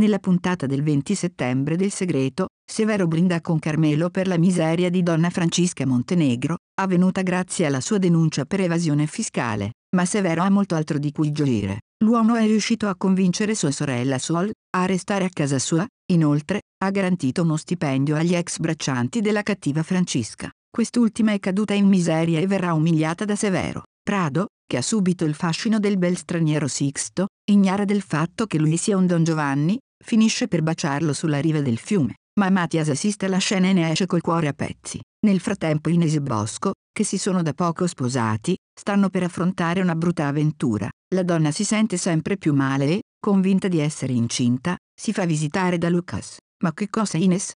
nella puntata del 20 settembre del segreto, Severo brinda con Carmelo per la miseria di donna Francesca Montenegro, avvenuta grazie alla sua denuncia per evasione fiscale, ma Severo ha molto altro di cui gioire. L'uomo è riuscito a convincere sua sorella Sol a restare a casa sua, inoltre, ha garantito uno stipendio agli ex braccianti della cattiva Francesca. Quest'ultima è caduta in miseria e verrà umiliata da Severo. Prado, che ha subito il fascino del bel straniero Sixto, ignara del fatto che lui sia un Don Giovanni, Finisce per baciarlo sulla riva del fiume, ma Mattias assiste alla scena e ne esce col cuore a pezzi. Nel frattempo Ines e Bosco, che si sono da poco sposati, stanno per affrontare una brutta avventura. La donna si sente sempre più male e, convinta di essere incinta, si fa visitare da Lucas. Ma che cosa Ines?